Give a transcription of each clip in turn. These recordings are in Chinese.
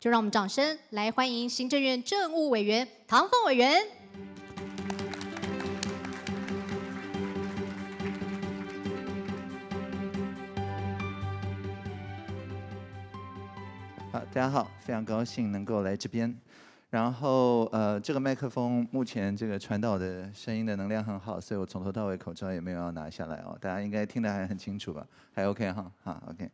就让我们掌声来欢迎行政院政务委员唐凤委员。好，大家好，非常高兴能够来这边。然后，呃，这个麦克风目前这个传导的声音的能量很好，所以我从头到尾口罩也没有要拿下来哦。大家应该听得还很清楚吧？还 OK 哈？好，OK。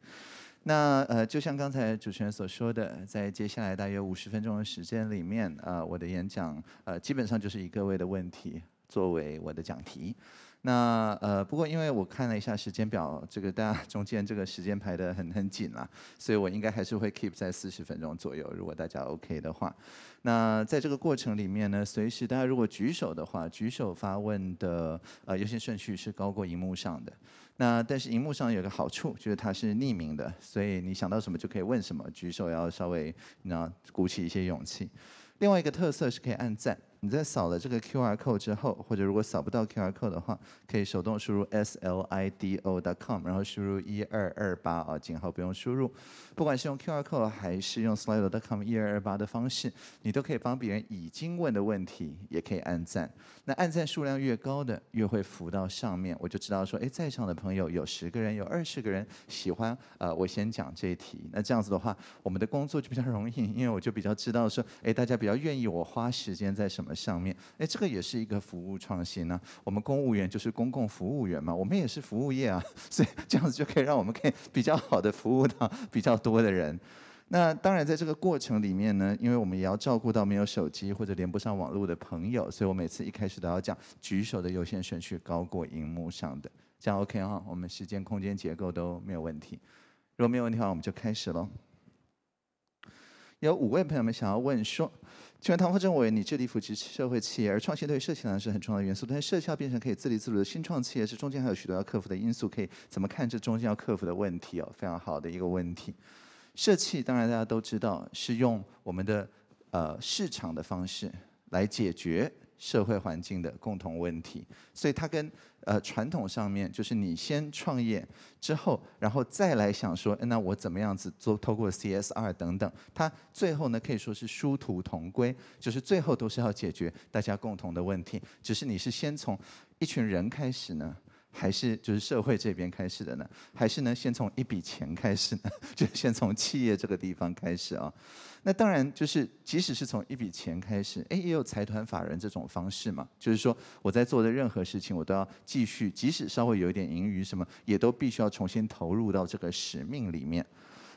那呃，就像刚才主持人所说的，在接下来大约五十分钟的时间里面，啊，我的演讲呃，基本上就是以各位的问题作为我的讲题。那呃，不过因为我看了一下时间表，这个大家 中间这个时间排得很很紧了，所以我应该还是会 keep 在四十分钟左右，如果大家 OK 的话。那在这个过程里面呢，随时大家如果举手的话，举手发问的呃优先顺序是高过荧幕上的。那但是荧幕上有个好处，就是它是匿名的，所以你想到什么就可以问什么，举手要稍微，那鼓起一些勇气。另外一个特色是可以按赞。你在扫了这个 QR code 之后，或者如果扫不到 QR code 的话，可以手动输入 s l i d o c o m 然后输入一二二八啊，井号不用输入。不管是用 QR code 还是用 s l i d o c o m 一二二八的方式，你都可以帮别人已经问的问题，也可以按赞。那按赞数量越高的，越会浮到上面，我就知道说，哎，在场的朋友有十个人，有二十个人喜欢，呃，我先讲这一题。那这样子的话，我们的工作就比较容易，因为我就比较知道说，哎，大家比较愿意我花时间在什么。上面，哎，这个也是一个服务创新呢。我们公务员就是公共服务员嘛，我们也是服务业啊，所以这样子就可以让我们可以比较好的服务到比较多的人。那当然，在这个过程里面呢，因为我们也要照顾到没有手机或者连不上网络的朋友，所以我每次一开始都要讲举手的优先顺序高过荧幕上的，这样 OK 哈，我们时间空间结构都没有问题。如果没有问题的话，我们就开始喽。有五位朋友们想要问说。请问唐副政委，你这里扶持社会企业，而创新对社企来说是很重要的元素，但是社企要变成可以自立自主的新创企业，是中间还有许多要克服的因素，可以怎么看这中间要克服的问题？哦，非常好的一个问题。社企当然大家都知道，是用我们的呃市场的方式来解决社会环境的共同问题，所以它跟。呃，传统上面就是你先创业之后，然后再来想说，那我怎么样子做？透过 CSR 等等，它最后呢可以说是殊途同归，就是最后都是要解决大家共同的问题，只是你是先从一群人开始呢。还是就是社会这边开始的呢？还是呢，先从一笔钱开始呢？就先从企业这个地方开始啊？那当然，就是即使是从一笔钱开始，诶，也有财团法人这种方式嘛。就是说，我在做的任何事情，我都要继续，即使稍微有一点盈余什么，也都必须要重新投入到这个使命里面。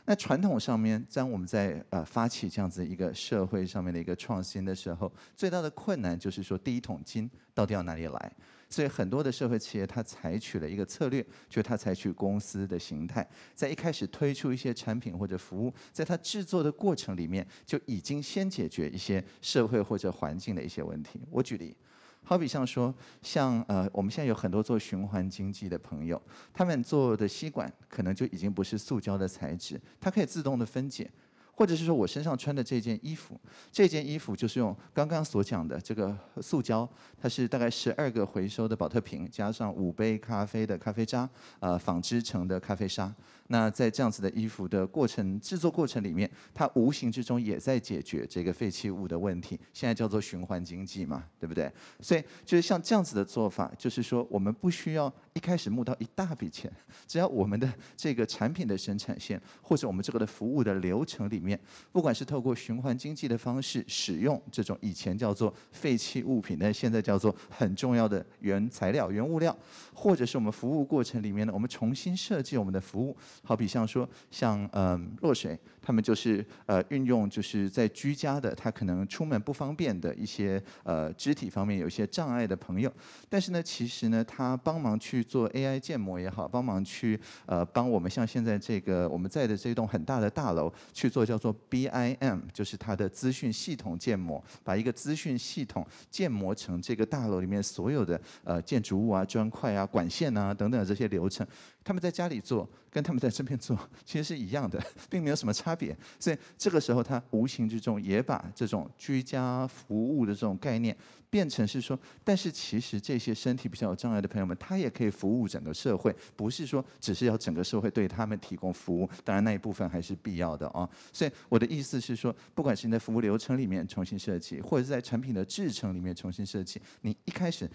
那传统上面，当我们在呃发起这样子一个社会上面的一个创新的时候，最大的困难就是说，第一桶金到底要哪里来？所以很多的社会企业，它采取了一个策略，就是它采取公司的形态，在一开始推出一些产品或者服务，在它制作的过程里面，就已经先解决一些社会或者环境的一些问题。我举例，好比像说，像呃，我们现在有很多做循环经济的朋友，他们做的吸管可能就已经不是塑胶的材质，它可以自动的分解。或者是说我身上穿的这件衣服，这件衣服就是用刚刚所讲的这个塑胶，它是大概十二个回收的保特瓶加上五杯咖啡的咖啡渣，呃，纺织成的咖啡沙。那在这样子的衣服的过程制作过程里面，它无形之中也在解决这个废弃物的问题。现在叫做循环经济嘛，对不对？所以就是像这样子的做法，就是说我们不需要一开始募到一大笔钱，只要我们的这个产品的生产线或者我们这个的服务的流程里面，不管是透过循环经济的方式使用这种以前叫做废弃物品但现在叫做很重要的原材料、原物料，或者是我们服务过程里面呢，我们重新设计我们的服务。好比像说，像呃若水，他们就是呃运用就是在居家的，他可能出门不方便的一些呃肢体方面有一些障碍的朋友，但是呢，其实呢，他帮忙去做 AI 建模也好，帮忙去呃帮我们像现在这个我们在的这栋很大的大楼去做叫做 BIM，就是它的资讯系统建模，把一个资讯系统建模成这个大楼里面所有的呃建筑物啊、砖块啊、管线啊等等这些流程。他们在家里做，跟他们在这边做 其实是一样的，并没有什么差别。所以这个时候，他无形之中也把这种居家服务的这种概念变成是说，但是其实这些身体比较有障碍的朋友们，他也可以服务整个社会，不是说只是要整个社会对他们提供服务。当然那一部分还是必要的啊。所以我的意思是说，不管是你在服务流程里面重新设计，或者是在产品的制成里面重新设计，你一开始。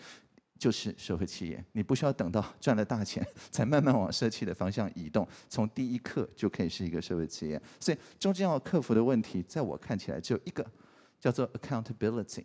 就是社会企业，你不需要等到赚了大钱才慢慢往社企的方向移动，从第一刻就可以是一个社会企业。所以中间要克服的问题，在我看起来只有一个，叫做 accountability，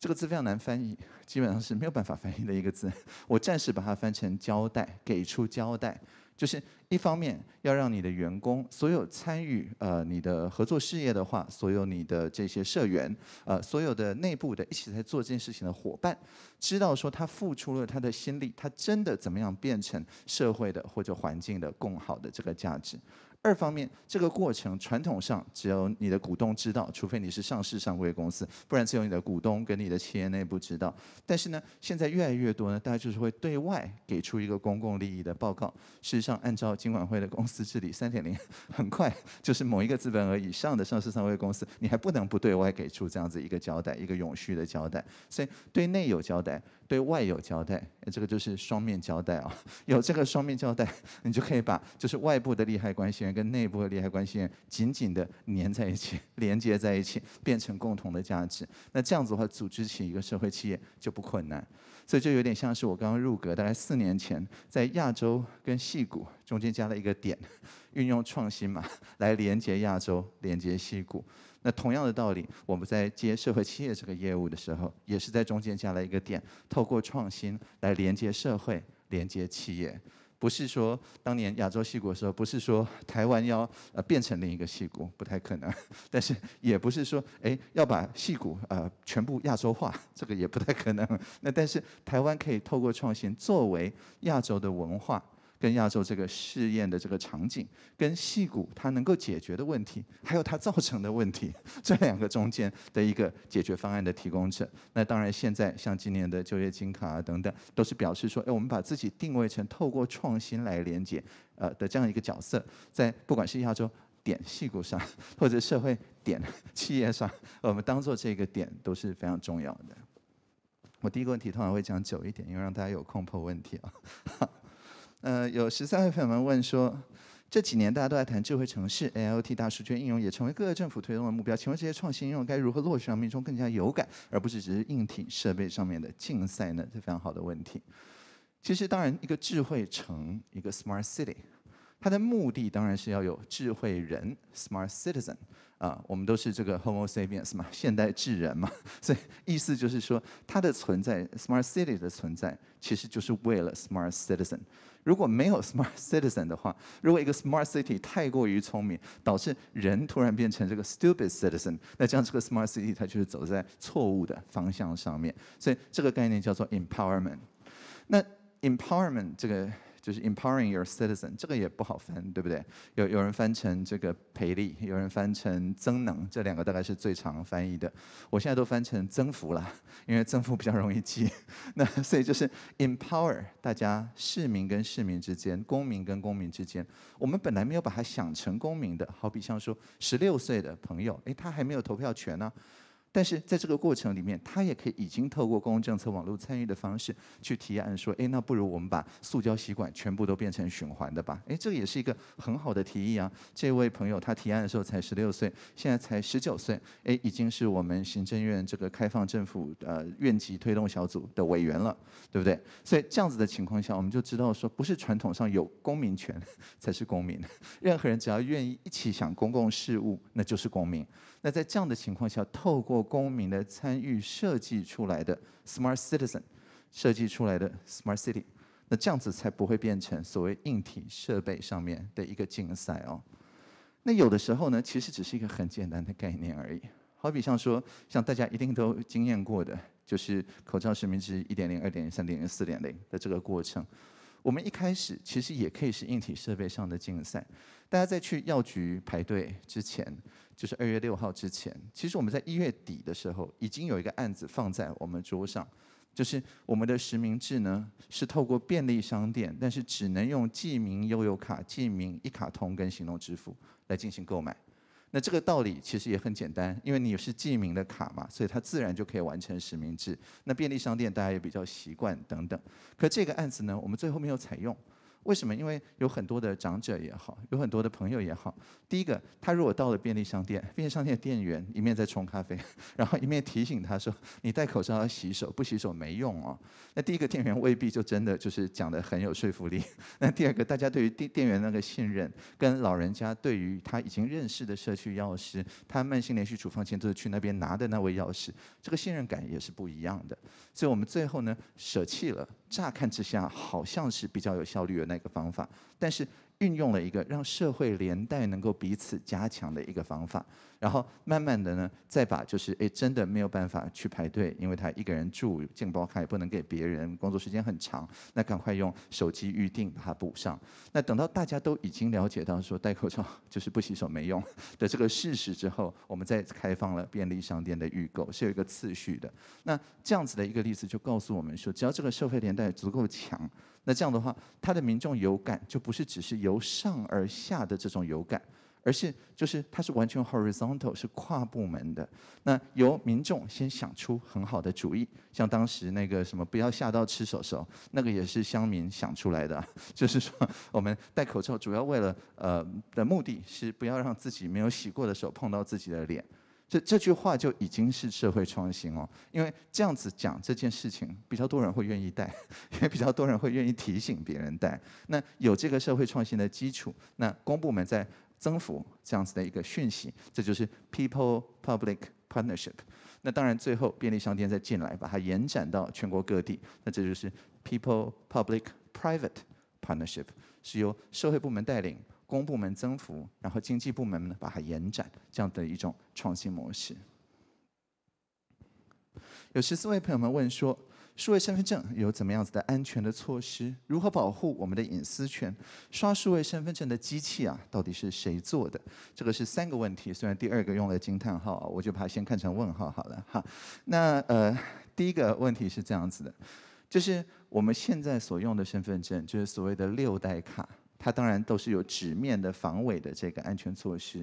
这个字非常难翻译，基本上是没有办法翻译的一个字。我暂时把它翻成交代，给出交代。就是一方面要让你的员工，所有参与呃你的合作事业的话，所有你的这些社员，呃所有的内部的，一起在做这件事情的伙伴，知道说他付出了他的心力，他真的怎么样变成社会的或者环境的更好的这个价值。二方面，这个过程传统上只有你的股东知道，除非你是上市上柜公司，不然只有你的股东跟你的企业内部知道。但是呢，现在越来越多呢，大家就是会对外给出一个公共利益的报告。事实上，按照金管会的公司治理三点零，很快就是某一个资本额以上的上市上柜公司，你还不能不对外给出这样子一个交代，一个永续的交代。所以，对内有交代，对外有交代，这个就是双面交代啊。有这个双面交代，你就可以把就是外部的利害关系。跟内部的利害关系人紧紧的粘在一起，连接在一起，变成共同的价值。那这样子的话，组织起一个社会企业就不困难。所以就有点像是我刚刚入格，大概四年前，在亚洲跟戏谷中间加了一个点，运用创新嘛，来连接亚洲，连接戏谷。那同样的道理，我们在接社会企业这个业务的时候，也是在中间加了一个点，透过创新来连接社会，连接企业。不是说当年亚洲戏骨时候，不是说台湾要呃变成另一个戏骨，不太可能。但是也不是说，哎，要把戏骨呃全部亚洲化，这个也不太可能。那但是台湾可以透过创新，作为亚洲的文化。跟亚洲这个试验的这个场景，跟细谷它能够解决的问题，还有它造成的问题，这两个中间的一个解决方案的提供者，那当然现在像今年的就业金卡啊等等，都是表示说，哎，我们把自己定位成透过创新来连接，呃的这样一个角色，在不管是亚洲点细谷上，或者社会点企业上，我们当做这个点都是非常重要的。我第一个问题通常会讲久一点，因为让大家有空破问题啊。呃，有十三位朋友们问说，这几年大家都在谈智慧城市，IoT 大数据应用也成为各个政府推动的目标。请问这些创新应用该如何落实让民众更加有感，而不是只是硬体设备上面的竞赛呢？是非常好的问题。其实，当然一个智慧城，一个 Smart City。它的目的当然是要有智慧人 （smart citizen），啊，我们都是这个 homo sapiens 嘛，现代智人嘛，所以意思就是说，它的存在 （smart city） 的存在，其实就是为了 smart citizen。如果没有 smart citizen 的话，如果一个 smart city 太过于聪明，导致人突然变成这个 stupid citizen，那这样这个 smart city 它就是走在错误的方向上面。所以这个概念叫做 empowerment。那 empowerment 这个就是 empowering your citizen，这个也不好翻，对不对？有有人翻成这个培力，有人翻成增能，这两个大概是最常翻译的。我现在都翻成增幅了，因为增幅比较容易记。那所以就是 empower，大家市民跟市民之间，公民跟公民之间，我们本来没有把它想成公民的。好比像说十六岁的朋友，诶，他还没有投票权呢。但是在这个过程里面，他也可以已经透过公共政策网络参与的方式去提案说：“哎，那不如我们把塑胶吸管全部都变成循环的吧？”哎，这个也是一个很好的提议啊！这位朋友他提案的时候才十六岁，现在才十九岁，哎，已经是我们行政院这个开放政府呃院级推动小组的委员了，对不对？所以这样子的情况下，我们就知道说，不是传统上有公民权 才是公民，任何人只要愿意一起想公共事务，那就是公民。那在这样的情况下，透过公民的参与设计出来的 Smart Citizen，设计出来的 Smart City，那这样子才不会变成所谓硬体设备上面的一个竞赛哦。那有的时候呢，其实只是一个很简单的概念而已。好比像说，像大家一定都经验过的，就是口罩实名制点零、三点零、四点零的这个过程。我们一开始其实也可以是硬体设备上的竞赛。大家在去药局排队之前，就是二月六号之前，其实我们在一月底的时候，已经有一个案子放在我们桌上，就是我们的实名制呢，是透过便利商店，但是只能用记名悠游卡、记名一卡通跟行动支付来进行购买。那这个道理其实也很简单，因为你是记名的卡嘛，所以它自然就可以完成实名制。那便利商店大家也比较习惯等等，可这个案子呢，我们最后没有采用。为什么？因为有很多的长者也好，有很多的朋友也好。第一个，他如果到了便利商店，便利商店的店员一面在冲咖啡，然后一面提醒他说：“你戴口罩要洗手，不洗手没用哦。”那第一个店员未必就真的就是讲的很有说服力。那第二个，大家对于店店员那个信任，跟老人家对于他已经认识的社区药师，他慢性连续处方前都是去那边拿的那位药师，这个信任感也是不一样的。所以我们最后呢，舍弃了。乍看之下，好像是比较有效率的那个方法，但是。运用了一个让社会连带能够彼此加强的一个方法，然后慢慢的呢，再把就是诶，真的没有办法去排队，因为他一个人住，健康卡也不能给别人，工作时间很长，那赶快用手机预定把它补上。那等到大家都已经了解到说戴口罩就是不洗手没用的这个事实之后，我们再开放了便利商店的预购，是有一个次序的。那这样子的一个例子就告诉我们说，只要这个社会连带足够强。那这样的话，他的民众有感就不是只是由上而下的这种有感，而是就是它是完全 horizontal 是跨部门的。那由民众先想出很好的主意，像当时那个什么不要吓到吃手手，那个也是乡民想出来的。就是说我们戴口罩主要为了呃的目的是不要让自己没有洗过的手碰到自己的脸。这这句话就已经是社会创新哦，因为这样子讲这件事情，比较多人会愿意带，也 比较多人会愿意提醒别人带。那有这个社会创新的基础，那公部门在增幅这样子的一个讯息，这就是 people public partnership。那当然最后便利商店再进来，把它延展到全国各地，那这就是 people public private partnership，是由社会部门带领。公部门增幅，然后经济部门呢，把它延展，这样的一种创新模式。有十四位朋友们问说，数位身份证有怎么样子的安全的措施？如何保护我们的隐私权？刷数位身份证的机器啊，到底是谁做的？这个是三个问题，虽然第二个用了惊叹号，我就把它先看成问号好了哈。那呃，第一个问题是这样子的，就是我们现在所用的身份证，就是所谓的六代卡。它当然都是有纸面的防伪的这个安全措施，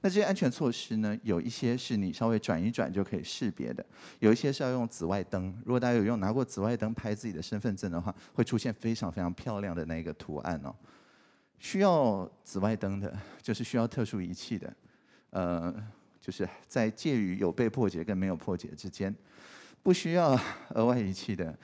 那这些安全措施呢，有一些是你稍微转一转就可以识别的，有一些是要用紫外灯。如果大家有用拿过紫外灯拍自己的身份证的话，会出现非常非常漂亮的那个图案哦。需要紫外灯的，就是需要特殊仪器的，呃，就是在介于有被破解跟没有破解之间，不需要额外仪器的。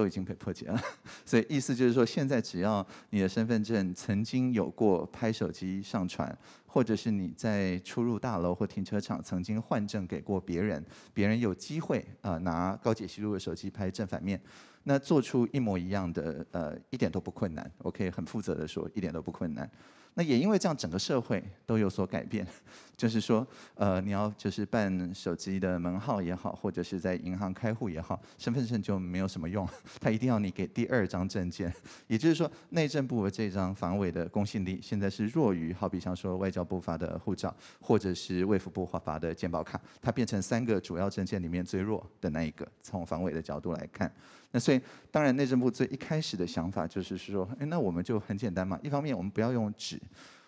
都已经被破解了，所以意思就是说，现在只要你的身份证曾经有过拍手机上传，或者是你在出入大楼或停车场曾经换证给过别人，别人有机会啊拿高解析度的手机拍正反面，那做出一模一样的呃一点都不困难，我可以很负责的说一点都不困难。那也因为这样，整个社会都有所改变，就是说，呃，你要就是办手机的门号也好，或者是在银行开户也好，身份证就没有什么用，它 一定要你给第二张证件。也就是说，内政部的这张防伪的公信力现在是弱于，好比像说外交部发的护照，或者是卫福部发的健保卡，它变成三个主要证件里面最弱的那一个，从防伪的角度来看。那所以，当然内政部最一开始的想法就是说，哎，那我们就很简单嘛。一方面我们不要用纸，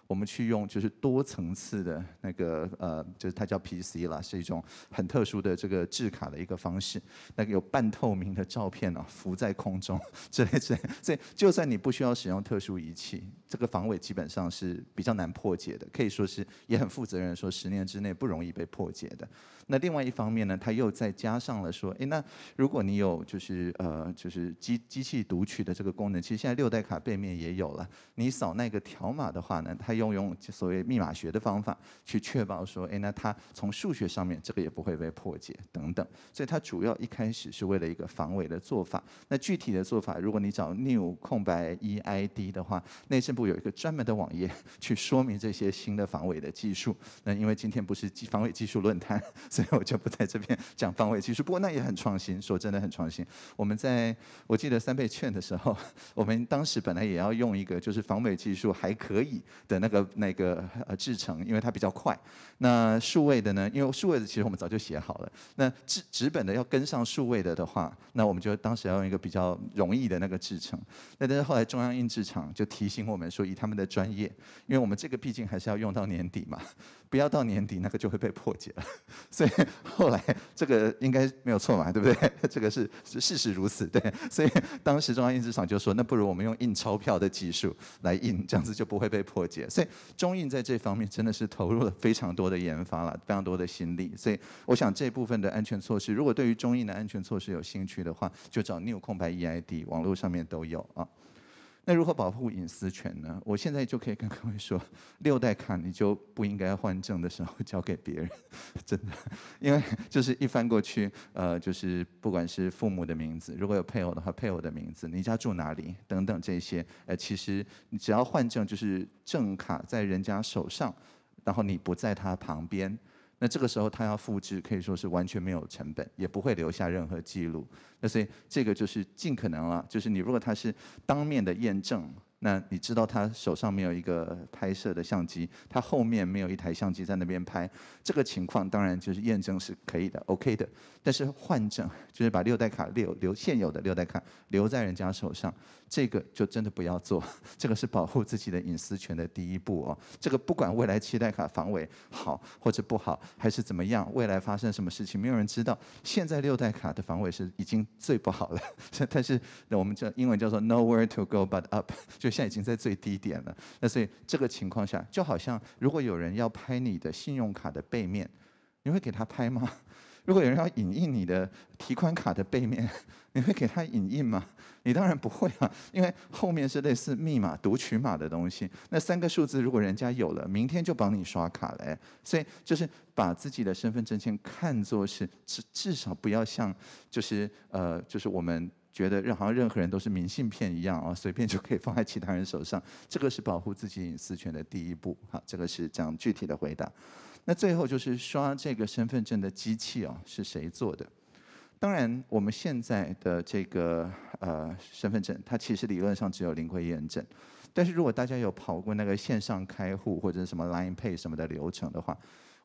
我们去用就是多层次的那个呃，就是它叫 PC 啦，是一种很特殊的这个制卡的一个方式。那个有半透明的照片啊，浮在空中 之类之类，所以就算你不需要使用特殊仪器。这个防伪基本上是比较难破解的，可以说是也很负责任，说十年之内不容易被破解的。那另外一方面呢，它又再加上了说，诶，那如果你有就是呃就是机机器读取的这个功能，其实现在六代卡背面也有了，你扫那个条码的话呢，它用用所谓密码学的方法去确保说，诶，那它从数学上面这个也不会被破解等等。所以它主要一开始是为了一个防伪的做法。那具体的做法，如果你找 New 空白 EID 的话，内政部。有一个专门的网页 去说明这些新的防伪的技术。那因为今天不是防伪技术论坛，所以我就不在这边讲防伪技术。不过那也很创新，说真的很创新。我们在我记得三倍券的时候，我们当时本来也要用一个就是防伪技术还可以的那个那个呃制成，因为它比较快。那数位的呢，因为数位的其实我们早就写好了。那纸纸本的要跟上数位的的话，那我们就当时要用一个比较容易的那个制成。那但是后来中央印制厂就提醒我们。所以他们的专业，因为我们这个毕竟还是要用到年底嘛，不要到年底那个就会被破解了。所以后来这个应该没有错嘛，对不对？这个是是事实如此，对。所以当时中央印制厂就说，那不如我们用印钞票的技术来印，这样子就不会被破解。所以中印在这方面真的是投入了非常多的研发了，非常多的心力。所以我想这部分的安全措施，如果对于中印的安全措施有兴趣的话，就找 New 空白 EID 网络上面都有啊。那如何保护隐私权呢？我现在就可以跟各位说，六代卡你就不应该换证的时候交给别人，真的，因为就是一翻过去，呃，就是不管是父母的名字，如果有配偶的话，配偶的名字，你家住哪里等等这些，呃，其实你只要换证，就是证卡在人家手上，然后你不在他旁边。那这个时候他要复制，可以说是完全没有成本，也不会留下任何记录。那所以这个就是尽可能了，就是你如果他是当面的验证。那你知道他手上没有一个拍摄的相机，他后面没有一台相机在那边拍，这个情况当然就是验证是可以的，OK 的。但是换证就是把六代卡留留现有的六代卡留在人家手上，这个就真的不要做，这个是保护自己的隐私权的第一步哦。这个不管未来七代卡防伪好或者不好，还是怎么样，未来发生什么事情没有人知道。现在六代卡的防伪是已经最不好了，但是那我们这英文叫做 “nowhere to go but up”，就。现在已经在最低点了，那所以这个情况下，就好像如果有人要拍你的信用卡的背面，你会给他拍吗？如果有人要影印你的提款卡的背面，你会给他影印吗？你当然不会啊，因为后面是类似密码读取码的东西。那三个数字如果人家有了，明天就帮你刷卡嘞。所以就是把自己的身份证件看作是至至少不要像就是呃就是我们。觉得好像任何人都是明信片一样啊，随便就可以放在其他人手上，这个是保护自己隐私权的第一步好，这个是讲具体的回答。那最后就是刷这个身份证的机器哦，是谁做的？当然，我们现在的这个呃身份证，它其实理论上只有零柜验证，但是如果大家有跑过那个线上开户或者什么 Line Pay 什么的流程的话。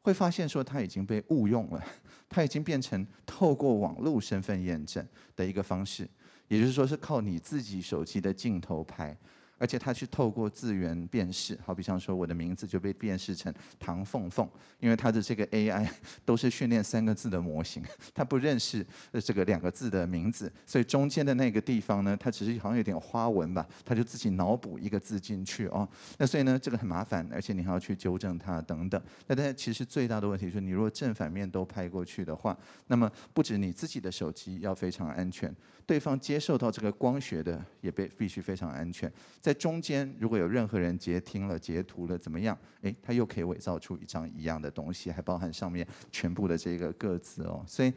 会发现说它已经被误用了，它已经变成透过网络身份验证的一个方式，也就是说是靠你自己手机的镜头拍。而且它去透过字源辨识，好比像说我的名字就被辨识成唐凤凤，因为它的这个 AI 都是训练三个字的模型，它不认识这个两个字的名字，所以中间的那个地方呢，它只是好像有点花纹吧，它就自己脑补一个字进去哦。那所以呢，这个很麻烦，而且你还要去纠正它等等。那但其实最大的问题就是，你如果正反面都拍过去的话，那么不止你自己的手机要非常安全。对方接受到这个光学的也被必须非常安全，在中间如果有任何人截听了、截图了怎么样？诶，他又可以伪造出一张一样的东西，还包含上面全部的这个个字哦。所以，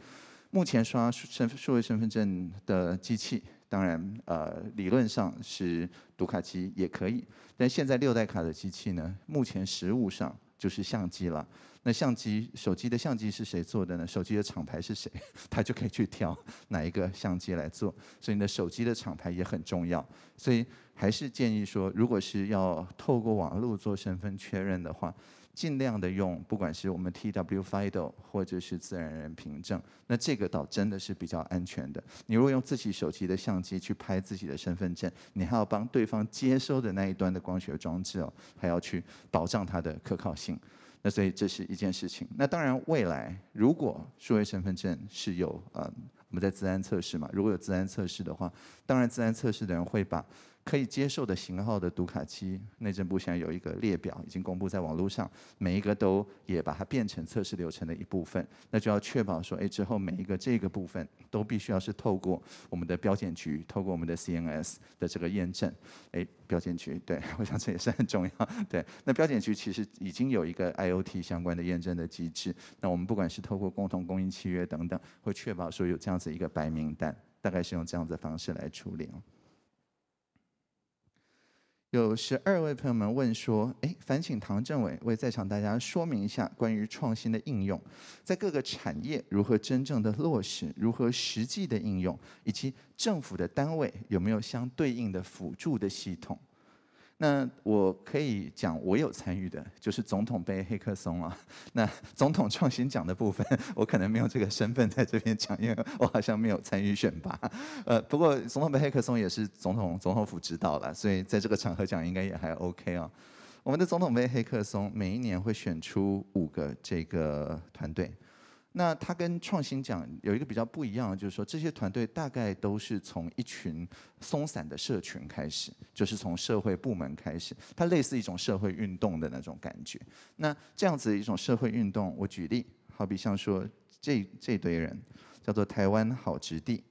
目前刷身数位身份证的机器，当然呃理论上是读卡机也可以，但现在六代卡的机器呢，目前实物上。就是相机了，那相机手机的相机是谁做的呢？手机的厂牌是谁？他就可以去挑哪一个相机来做。所以呢，手机的厂牌也很重要。所以还是建议说，如果是要透过网络做身份确认的话。尽量的用，不管是我们 T W Fido 或者是自然人凭证，那这个倒真的是比较安全的。你如果用自己手机的相机去拍自己的身份证，你还要帮对方接收的那一端的光学装置哦，还要去保障它的可靠性。那所以这是一件事情。那当然，未来如果数位身份证是有呃，我们在自然测试嘛，如果有自然测试的话，当然自然测试的人会把。可以接受的型号的读卡机，内政部现在有一个列表，已经公布在网络上。每一个都也把它变成测试流程的一部分。那就要确保说，哎，之后每一个这个部分都必须要是透过我们的标检局，透过我们的 CNS 的这个验证。哎，标检局对我想这也是很重要。对，那标检局其实已经有一个 IOT 相关的验证的机制。那我们不管是透过共同供应契约等等，会确保说有这样子一个白名单，大概是用这样子的方式来处理。有十二位朋友们问说：“哎，烦请唐政委为在场大家说明一下关于创新的应用，在各个产业如何真正的落实，如何实际的应用，以及政府的单位有没有相对应的辅助的系统。”那我可以讲，我有参与的，就是总统杯黑客松啊。那总统创新奖的部分，我可能没有这个身份在这边讲，因为我好像没有参与选拔。呃，不过总统杯黑客松也是总统总统府指导了，所以在这个场合讲应该也还 OK 哦。我们的总统杯黑客松每一年会选出五个这个团队。那它跟创新奖有一个比较不一样的，就是说这些团队大概都是从一群松散的社群开始，就是从社会部门开始，它类似一种社会运动的那种感觉。那这样子一种社会运动，我举例，好比像说这这堆人，叫做台湾好质地。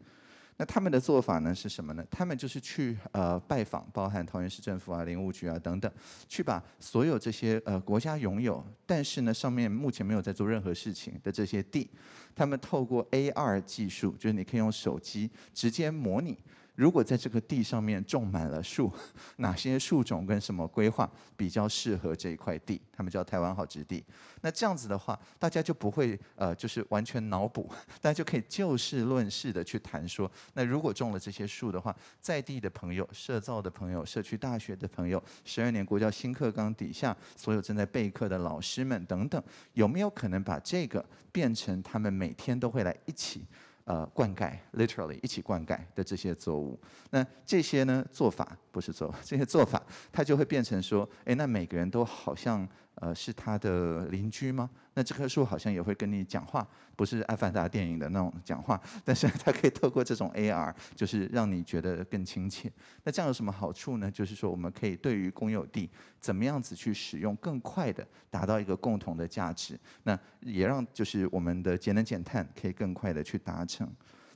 那他们的做法呢是什么呢？他们就是去呃拜访，包含桃园市政府啊、林务局啊等等，去把所有这些呃国家拥有，但是呢上面目前没有在做任何事情的这些地，他们透过 AR 技术，就是你可以用手机直接模拟。如果在这个地上面种满了树，哪些树种跟什么规划比较适合这一块地？他们叫台湾好植地。那这样子的话，大家就不会呃，就是完全脑补，大家就可以就事论事的去谈说。那如果种了这些树的话，在地的朋友、社造的朋友、社区大学的朋友、十二年国教新课纲底下所有正在备课的老师们等等，有没有可能把这个变成他们每天都会来一起？呃，灌溉，literally 一起灌溉的这些作物，那这些呢做法不是作这些做法它就会变成说，哎，那每个人都好像呃是他的邻居吗？那这棵树好像也会跟你讲话，不是《阿凡达》电影的那种讲话，但是它可以透过这种 AR，就是让你觉得更亲切。那这样有什么好处呢？就是说，我们可以对于公有地怎么样子去使用，更快的达到一个共同的价值，那也让就是我们的节能减碳可以更快的去达成。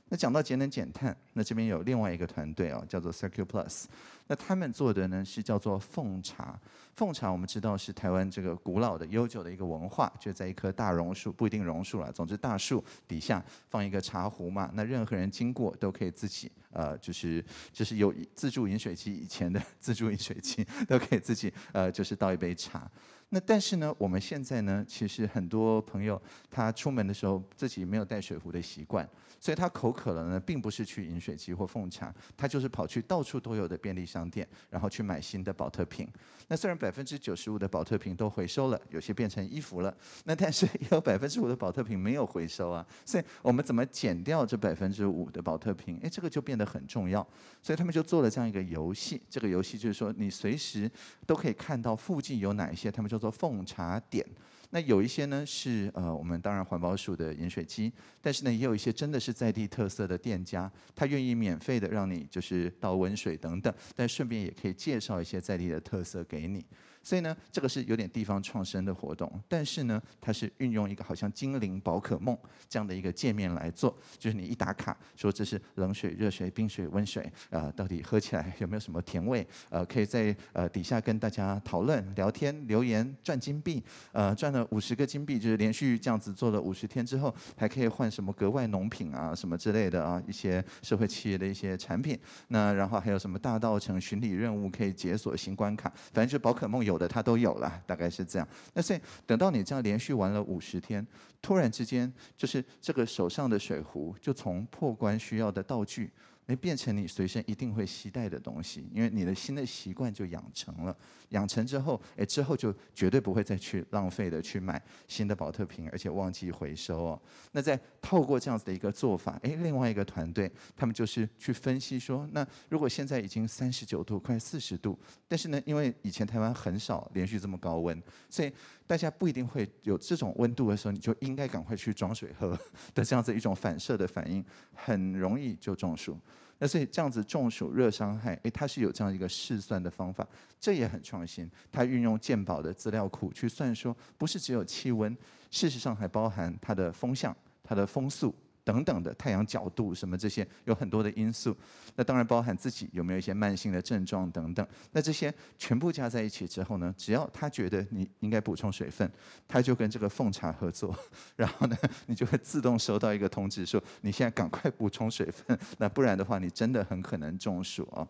那讲到节能减碳，那这边有另外一个团队哦，叫做 CircuPlus。那他们做的呢是叫做奉茶。奉茶，我们知道是台湾这个古老的、悠久的一个文化，就在一棵大榕树（不一定榕树了，总之大树底下放一个茶壶嘛）。那任何人经过都可以自己，呃，就是就是有自助饮水机以前的 自助饮水机 都可以自己，呃，就是倒一杯茶。那但是呢，我们现在呢，其实很多朋友他出门的时候自己没有带水壶的习惯，所以他口渴了呢，并不是去饮水机或奉茶，他就是跑去到处都有的便利商店，然后去买新的保特瓶。那虽然百分之九十五的保特瓶都回收了，有些变成衣服了，那但是也有百分之五的保特瓶没有回收啊。所以我们怎么减掉这百分之五的保特瓶？哎，这个就变得很重要。所以他们就做了这样一个游戏，这个游戏就是说，你随时都可以看到附近有哪一些，他们叫做。奉茶点，那有一些呢是呃，我们当然环保署的饮水机，但是呢，也有一些真的是在地特色的店家，他愿意免费的让你就是倒温水等等，但顺便也可以介绍一些在地的特色给你。所以呢，这个是有点地方创生的活动，但是呢，它是运用一个好像精灵宝可梦这样的一个界面来做，就是你一打卡，说这是冷水、热水、冰水、温水，呃，到底喝起来有没有什么甜味？呃，可以在呃底下跟大家讨论、聊天、留言、赚金币，呃，赚了五十个金币，就是连续这样子做了五十天之后，还可以换什么格外农品啊，什么之类的啊，一些社会企业的一些产品。那然后还有什么大道城巡礼任务可以解锁新关卡，反正就宝可梦有。有的他都有了，大概是这样。那所以等到你这样连续玩了五十天，突然之间就是这个手上的水壶，就从破关需要的道具。诶，变成你随身一定会携带的东西，因为你的新的习惯就养成了。养成之后，诶，之后就绝对不会再去浪费的去买新的保特瓶，而且忘记回收。哦。那在透过这样子的一个做法，诶，另外一个团队他们就是去分析说，那如果现在已经三十九度，快四十度，但是呢，因为以前台湾很少连续这么高温，所以。大家不一定会有这种温度的时候，你就应该赶快去装水喝 的这样子一种反射的反应，很容易就中暑。那所以这样子中暑热伤害，诶，它是有这样一个试算的方法，这也很创新。它运用鉴宝的资料库去算说，不是只有气温，事实上还包含它的风向、它的风速。等等的太阳角度什么这些有很多的因素，那当然包含自己有没有一些慢性的症状等等。那这些全部加在一起之后呢，只要他觉得你应该补充水分，他就跟这个奉茶合作，然后呢，你就会自动收到一个通知说你现在赶快补充水分，那不然的话你真的很可能中暑哦。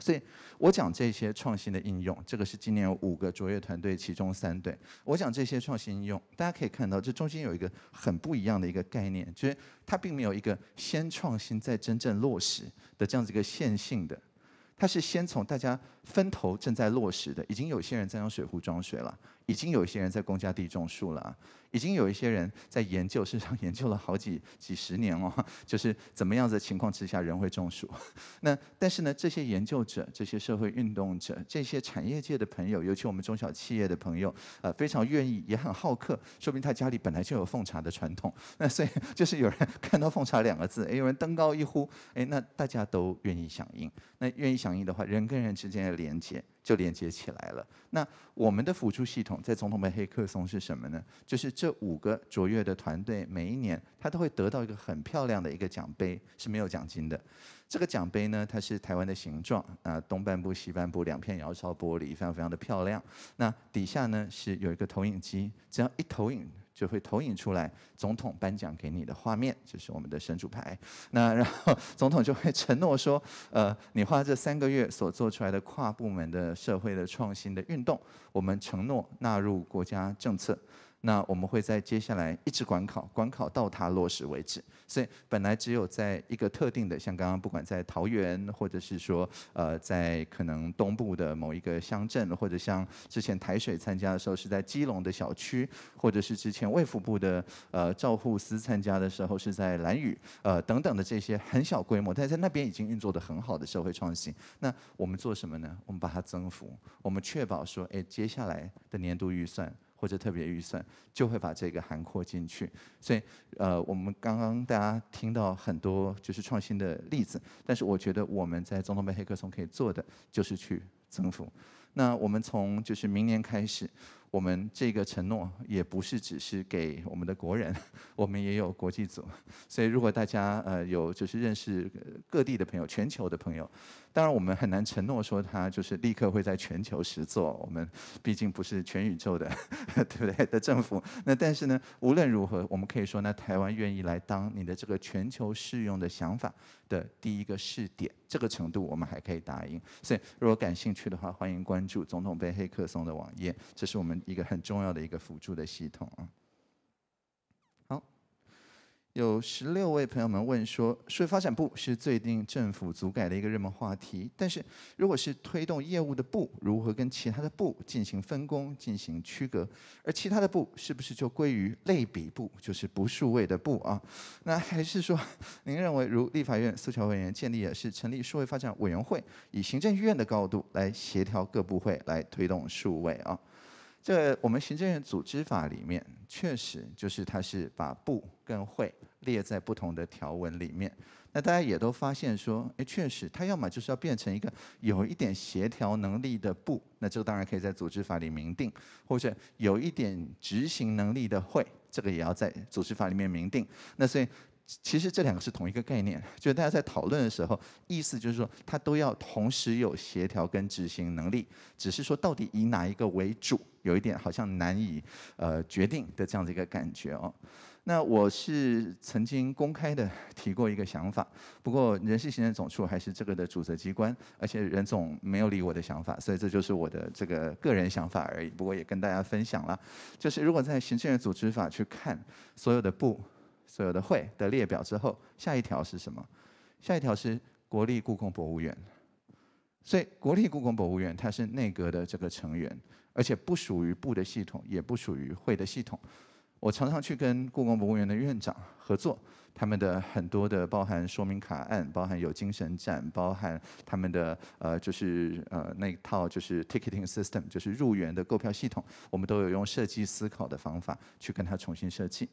所以我讲这些创新的应用，这个是今年五个卓越团队其中三对。我讲这些创新应用，大家可以看到，这中间有一个很不一样的一个概念，就是它并没有一个先创新再真正落实的这样子一个线性的，它是先从大家分头正在落实的，已经有些人在用水壶装水了，已经有一些人在公家地种树了。已经有一些人在研究，市上研究了好几几十年了，就是怎么样子情况之下人会中暑。那但是呢，这些研究者、这些社会运动者、这些产业界的朋友，尤其我们中小企业的朋友，呃，非常愿意，也很好客，说明他家里本来就有奉茶的传统。那所以，就是有人看到“奉茶”两个字，哎，有人登高一呼，哎，那大家都愿意响应。那愿意响应的话，人跟人之间的连接。就连接起来了。那我们的辅助系统在总统杯黑客松是什么呢？就是这五个卓越的团队，每一年他都会得到一个很漂亮的一个奖杯，是没有奖金的。这个奖杯呢，它是台湾的形状，啊，东半部、西半部两片窑烧玻璃，非常非常的漂亮。那底下呢是有一个投影机，只要一投影就会投影出来总统颁奖给你的画面，就是我们的神主牌。那然后总统就会承诺说，呃，你花这三个月所做出来的跨部门的社会的创新的运动，我们承诺纳入国家政策。那我们会在接下来一直管考，管考到它落实为止。所以本来只有在一个特定的，像刚刚不管在桃园，或者是说呃在可能东部的某一个乡镇，或者像之前台水参加的时候是在基隆的小区，或者是之前卫福部的呃赵护司参加的时候是在蓝屿呃等等的这些很小规模，但在那边已经运作的很好的社会创新。那我们做什么呢？我们把它增幅，我们确保说，哎，接下来的年度预算。或者特别预算就会把这个涵括进去，所以呃，我们刚刚大家听到很多就是创新的例子，但是我觉得我们在中统杯黑客松可以做的就是去增幅。那我们从就是明年开始，我们这个承诺也不是只是给我们的国人，我们也有国际组，所以如果大家呃有就是认识各地的朋友、全球的朋友。当然，我们很难承诺说它就是立刻会在全球实做。我们毕竟不是全宇宙的，对不对？的政府。那但是呢，无论如何，我们可以说，那台湾愿意来当你的这个全球适用的想法的第一个试点，这个程度我们还可以答应。所以，如果感兴趣的话，欢迎关注“总统被黑客送”的网页，这是我们一个很重要的一个辅助的系统啊。有十六位朋友们问说，社会发展部是最近政府组改的一个热门话题。但是，如果是推动业务的部，如何跟其他的部进行分工、进行区隔？而其他的部是不是就归于类比部，就是不数位的部啊？那还是说，您认为如立法院诉求委员建立的是成立社会发展委员会，以行政院的高度来协调各部会来推动数位啊？这我们行政院组织法里面确实就是它是把部。更会列在不同的条文里面。那大家也都发现说，诶，确实，它要么就是要变成一个有一点协调能力的部，那这个当然可以在组织法里明定；或者有一点执行能力的会，这个也要在组织法里面明定。那所以，其实这两个是同一个概念，就是大家在讨论的时候，意思就是说，它都要同时有协调跟执行能力，只是说到底以哪一个为主，有一点好像难以呃决定的这样的一个感觉哦。那我是曾经公开的 提过一个想法，不过人事行政总处还是这个的主责机关，而且任总没有理我的想法，所以这就是我的这个个人想法而已。不过也跟大家分享了，就是如果在《行政院组织法》去看所有的部、所有的会的列表之后，下一条是什么？下一条是国立故宫博物院。所以国立故宫博物院它是内阁的这个成员，而且不属于部的系统，也不属于会的系统。我常常去跟故宫博物院的院长合作，他们的很多的包含说明卡案，包含有精神展，包含他们的呃就是呃那套就是 ticketing system，就是入园的购票系统，我们都有用设计思考的方法去跟他重新设计。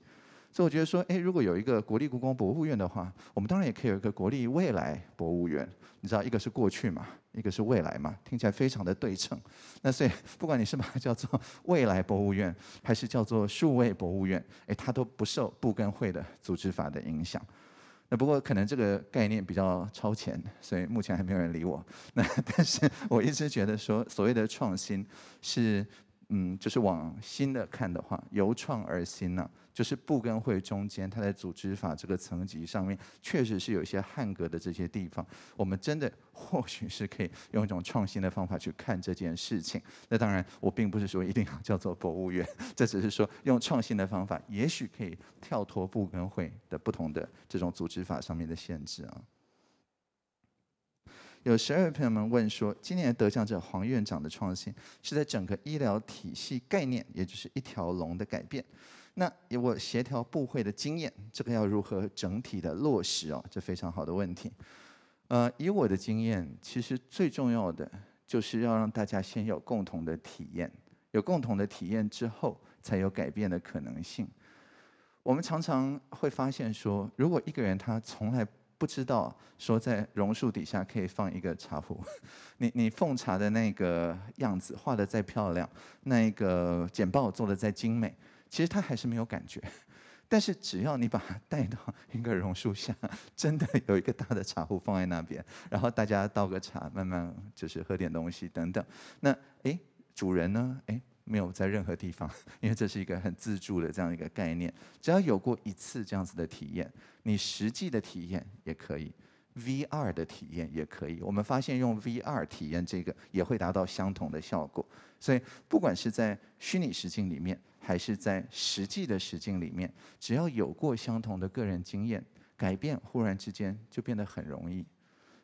所以我觉得说，哎，如果有一个国立故宫博物院的话，我们当然也可以有一个国立未来博物院。你知道，一个是过去嘛，一个是未来嘛，听起来非常的对称。那所以，不管你是把它叫做 未来博物院，还是叫做数位博物院，哎，它都不受布跟会的组织法的影响。那不过可能这个概念比较超前，所以目前还没有人理我。那但是我一直觉得说，所谓的创新是，嗯，就是往新的看的话，由创而新呢。就是部跟会中间，它在组织法这个层级上面，确实是有一些汉格的这些地方。我们真的或许是可以用一种创新的方法去看这件事情。那当然，我并不是说一定要叫做博物院，这只是说用创新的方法，也许可以跳脱部跟会的不同的这种组织法上面的限制啊。有十二位朋友们问说，今年得奖者黄院长的创新是在整个医疗体系概念，也就是一条龙的改变。那以我协调部会的经验，这个要如何整体的落实哦？这非常好的问题。呃，以我的经验，其实最重要的就是要让大家先有共同的体验，有共同的体验之后，才有改变的可能性。我们常常会发现说，如果一个人他从来不知道说在榕树底下可以放一个茶壶，你你奉茶的那个样子画的再漂亮，那一个简报做的再精美。其实他还是没有感觉，但是只要你把他带到一个榕树下，真的有一个大的茶壶放在那边，然后大家倒个茶，慢慢就是喝点东西等等。那诶，主人呢？诶，没有在任何地方，因为这是一个很自助的这样一个概念。只要有过一次这样子的体验，你实际的体验也可以，VR 的体验也可以。我们发现用 VR 体验这个也会达到相同的效果。所以不管是在虚拟实境里面。还是在实际的实践里面，只要有过相同的个人经验，改变忽然之间就变得很容易。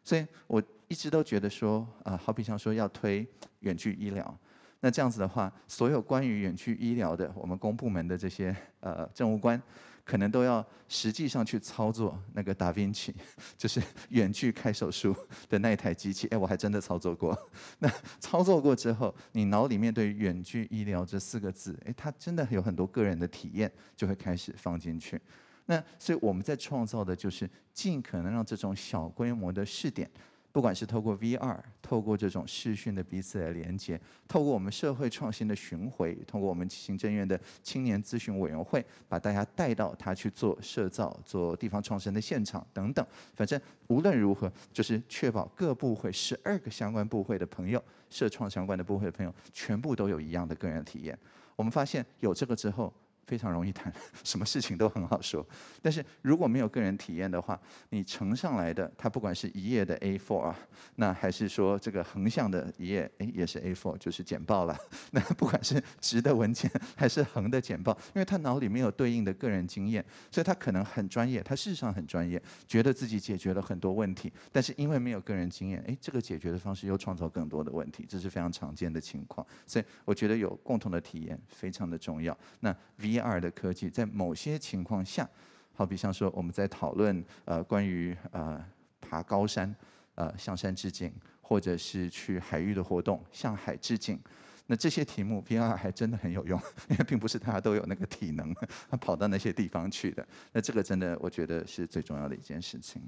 所以我一直都觉得说，啊，好比像说要推远距医疗，那这样子的话，所有关于远距医疗的，我们公部门的这些呃政务官。可能都要实际上去操作那个达芬奇，就是远距开手术的那一台机器。哎，我还真的操作过。那操作过之后，你脑里面对“远距医疗”这四个字，哎，它真的有很多个人的体验，就会开始放进去。那所以我们在创造的就是尽可能让这种小规模的试点。不管是透过 VR，透过这种视讯的彼此的连接，透过我们社会创新的巡回，通过我们行政院的青年咨询委员会，把大家带到他去做社造、做地方创生的现场等等，反正无论如何，就是确保各部会十二个相关部会的朋友，社创相关的部会的朋友，全部都有一样的个人体验。我们发现有这个之后。非常容易谈，什么事情都很好说。但是如果没有个人体验的话，你呈上来的，它不管是一页的 A4 啊，那还是说这个横向的一页，哎，也是 A4，就是简报了。那不管是直的文件还是横的简报，因为他脑里没有对应的个人经验，所以他可能很专业，他事实上很专业，觉得自己解决了很多问题。但是因为没有个人经验，哎，这个解决的方式又创造更多的问题，这是非常常见的情况。所以我觉得有共同的体验非常的重要。那 V。第 r 的科技在某些情况下，好比像说我们在讨论呃关于呃爬高山呃向山致敬，或者是去海域的活动向海致敬，那这些题目 P.R. 还真的很有用，因为并不是大家都有那个体能跑到那些地方去的，那这个真的我觉得是最重要的一件事情。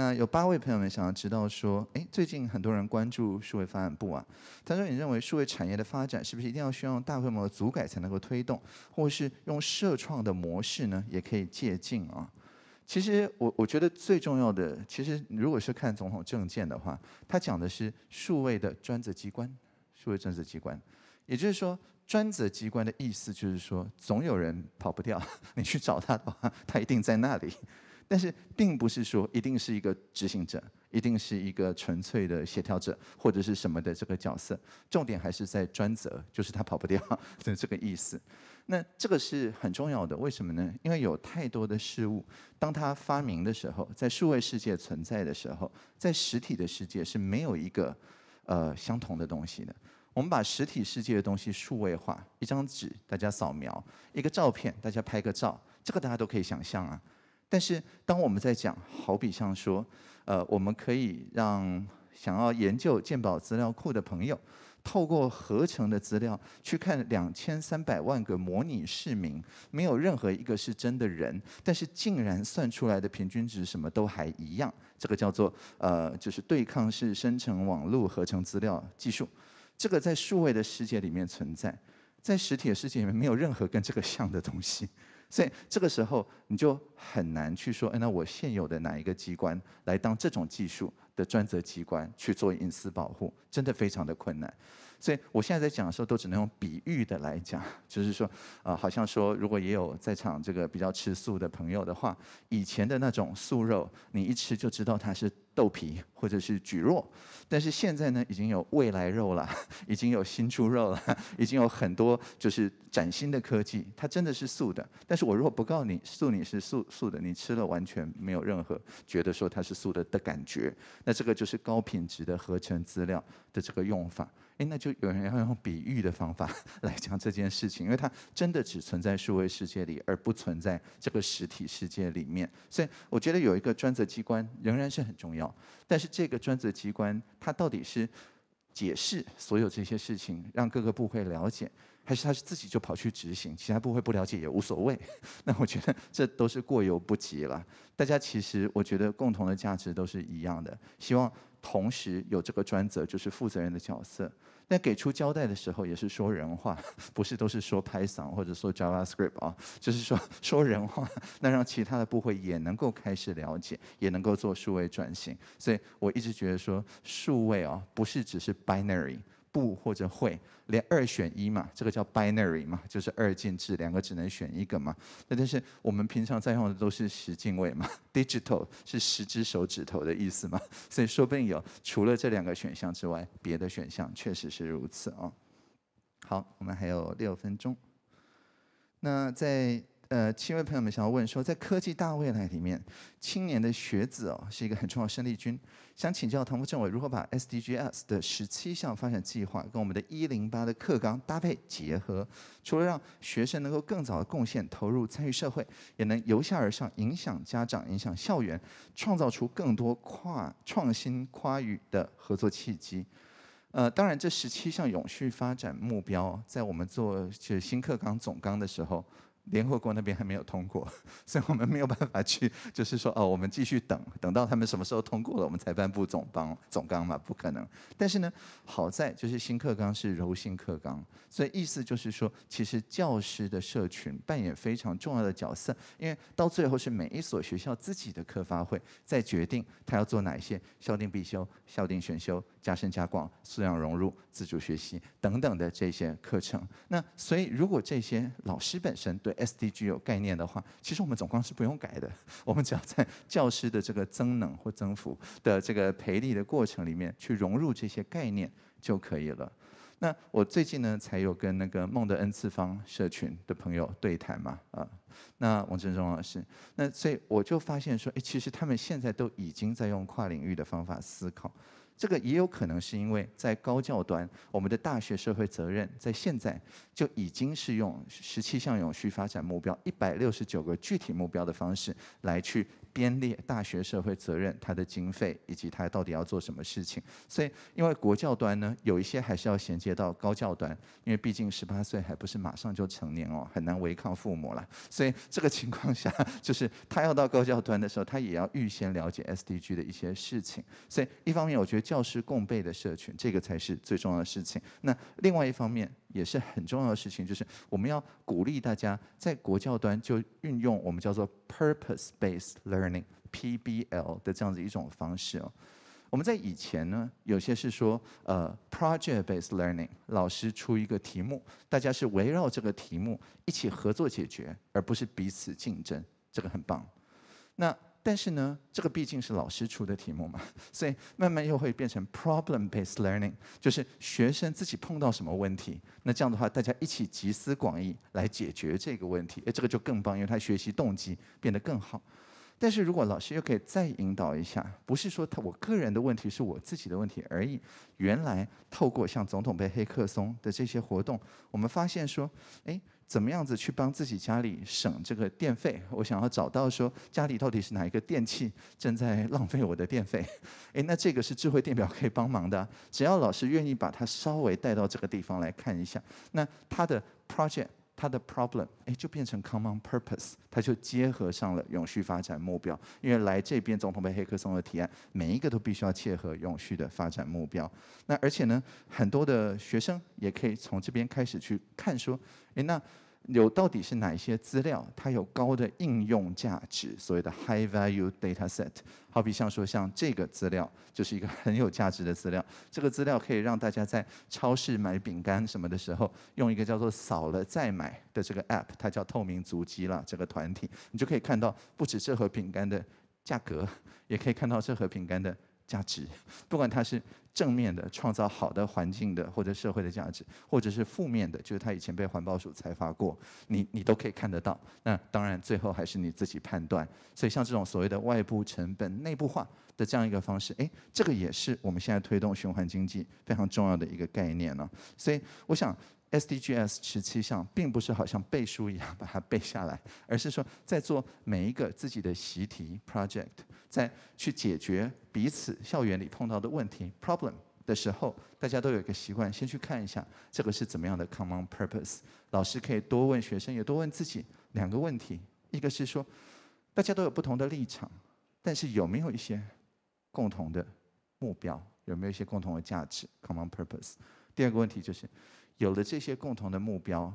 那有八位朋友们想要知道说，诶，最近很多人关注数位发展部啊。他说：“你认为数位产业的发展是不是一定要需要大规模的组改才能够推动，或是用社创的模式呢？也可以借鉴啊。”其实，我我觉得最重要的，其实如果是看总统政见的话，他讲的是数位的专责机关，数位专责机关。也就是说，专责机关的意思就是说，总有人跑不掉。你去找他的话，他一定在那里。但是，并不是说一定是一个执行者，一定是一个纯粹的协调者，或者是什么的这个角色。重点还是在专责，就是他跑不掉 的这个意思。那这个是很重要的，为什么呢？因为有太多的事物，当它发明的时候，在数位世界存在的时候，在实体的世界是没有一个呃相同的东西的。我们把实体世界的东西数位化，一张纸大家扫描，一个照片大家拍个照，这个大家都可以想象啊。但是当我们在讲，好比像说，呃，我们可以让想要研究鉴宝资料库的朋友，透过合成的资料去看两千三百万个模拟市民，没有任何一个是真的人，但是竟然算出来的平均值什么都还一样，这个叫做呃，就是对抗式生成网络合成资料技术。这个在数位的世界里面存在，在实体的世界里面没有任何跟这个像的东西。所以这个时候你就很难去说，哎，那我现有的哪一个机关来当这种技术的专责机关去做隐私保护，真的非常的困难。所以我现在在讲的时候都只能用比喻的来讲，就是说，啊，好像说如果也有在场这个比较吃素的朋友的话，以前的那种素肉，你一吃就知道它是。豆皮或者是蒟蒻，但是现在呢，已经有未来肉了，已经有新猪肉了，已经有很多就是崭新的科技，它真的是素的。但是我如果不告诉你素，你是素素的，你吃了完全没有任何觉得说它是素的的感觉。那这个就是高品质的合成资料的这个用法。哎，那就有人要用比喻的方法 来讲这件事情，因为它真的只存在数位世界里，而不存在这个实体世界里面。所以我觉得有一个专责机关仍然是很重要。但是这个专责机关，他到底是解释所有这些事情，让各个部会了解，还是他是自己就跑去执行？其他部会不了解也无所谓。那我觉得这都是过犹不及了。大家其实我觉得共同的价值都是一样的，希望同时有这个专责，就是负责人的角色。那给出交代的时候，也是说人话，不是都是说 Python 或者说 JavaScript 啊，就是说说人话，那让其他的部会也能够开始了解，也能够做数位转型。所以我一直觉得说数位啊，不是只是 binary。不或者会，连二选一嘛，这个叫 binary 嘛，就是二进制，两个只能选一个嘛。那但是我们平常在用的都是十进位嘛，digital 是十只手指头的意思嘛。所以说不定有除了这两个选项之外，别的选项确实是如此哦。好，我们还有六分钟。那在。呃，七位朋友们想要问说，在科技大未来里面，青年的学子哦是一个很重要的生力军。想请教唐副政委，如何把 S D G S 的十七项发展计划跟我们的一零八的课纲搭配结合，除了让学生能够更早的贡献、投入、参与社会，也能由下而上影响家长、影响校园，创造出更多跨创新、跨域的合作契机。呃，当然，这十七项永续发展目标，在我们做就新课纲总纲的时候。联合国那边还没有通过，所以我们没有办法去，就是说哦，我们继续等，等到他们什么时候通过了，我们才颁布总纲总纲嘛，不可能。但是呢，好在就是新课纲是柔性课纲，所以意思就是说，其实教师的社群扮演非常重要的角色，因为到最后是每一所学校自己的课发会在决定他要做哪一些校定必修、校定选修、加深加广、素养融入、自主学习等等的这些课程。那所以如果这些老师本身对 SDG 有概念的话，其实我们总纲是不用改的，我们只要在教师的这个增能或增幅的这个培力的过程里面去融入这些概念就可以了。那我最近呢，才有跟那个梦的 n 次方社群的朋友对谈嘛，啊，那王振中老师，那所以我就发现说，哎，其实他们现在都已经在用跨领域的方法思考。这个也有可能是因为在高教端，我们的大学社会责任在现在就已经是用十七项永续发展目标一百六十九个具体目标的方式来去编列大学社会责任它的经费以及它到底要做什么事情。所以因为国教端呢，有一些还是要衔接到高教端，因为毕竟十八岁还不是马上就成年哦，很难违抗父母了。所以这个情况下，就是他要到高教端的时候，他也要预先了解 SDG 的一些事情。所以一方面我觉得。教师共备的社群，这个才是最重要的事情。那另外一方面也是很重要的事情，就是我们要鼓励大家在国教端就运用我们叫做 purpose based learning（PBL） 的这样子一种方式哦。我们在以前呢，有些是说呃 project based learning，老师出一个题目，大家是围绕这个题目一起合作解决，而不是彼此竞争，这个很棒。那但是呢，这个毕竟是老师出的题目嘛，所以慢慢又会变成 problem-based learning，就是学生自己碰到什么问题，那这样的话大家一起集思广益来解决这个问题，诶，这个就更棒，因为他学习动机变得更好。但是如果老师又可以再引导一下，不是说他我个人的问题是我自己的问题而已，原来透过像总统杯黑客松的这些活动，我们发现说，哎。怎么样子去帮自己家里省这个电费？我想要找到说家里到底是哪一个电器正在浪费我的电费。诶，那这个是智慧电表可以帮忙的。只要老师愿意把它稍微带到这个地方来看一下，那它的 project。它的 problem 哎就变成 common purpose，它就结合上了永续发展目标，因为来这边总统杯黑客松的提案每一个都必须要切合永续的发展目标。那而且呢，很多的学生也可以从这边开始去看说，哎那。有到底是哪一些资料，它有高的应用价值，所谓的 high value dataset。好比像说像这个资料，就是一个很有价值的资料。这个资料可以让大家在超市买饼干什么的时候，用一个叫做“扫了再买”的这个 app，它叫透明足迹了这个团体，你就可以看到不止这盒饼干的价格，也可以看到这盒饼干的价值，不管它是。正面的创造好的环境的或者社会的价值，或者是负面的，就是他以前被环保署采罚过，你你都可以看得到。那当然最后还是你自己判断。所以像这种所谓的外部成本内部化的这样一个方式，诶，这个也是我们现在推动循环经济非常重要的一个概念呢。所以我想。SDGs 十七项，并不是好像背书一样把它背下来，而是说在做每一个自己的习题 project，在去解决彼此校园里碰到的问题 problem 的时候，大家都有一个习惯，先去看一下这个是怎么样的 common purpose。老师可以多问学生，也多问自己两个问题：一个是说，大家都有不同的立场，但是有没有一些共同的目标？有没有一些共同的价值？common purpose。第二个问题就是。有了这些共同的目标，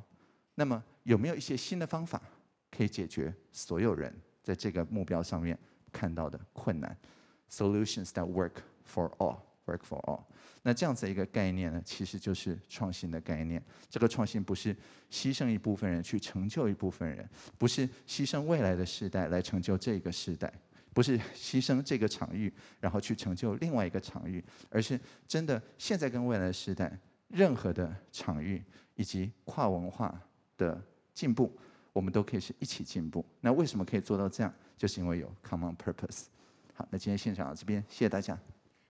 那么有没有一些新的方法可以解决所有人在这个目标上面看到的困难？Solutions that work for all, work for all。那这样子一个概念呢，其实就是创新的概念。这个创新不是牺牲一部分人去成就一部分人，不是牺牲未来的时代来成就这个时代，不是牺牲这个场域然后去成就另外一个场域，而是真的现在跟未来的时代。任何的场域以及跨文化的进步，我们都可以是一起进步。那为什么可以做到这样？就是因为有 common purpose。好，那今天现场这边，谢谢大家。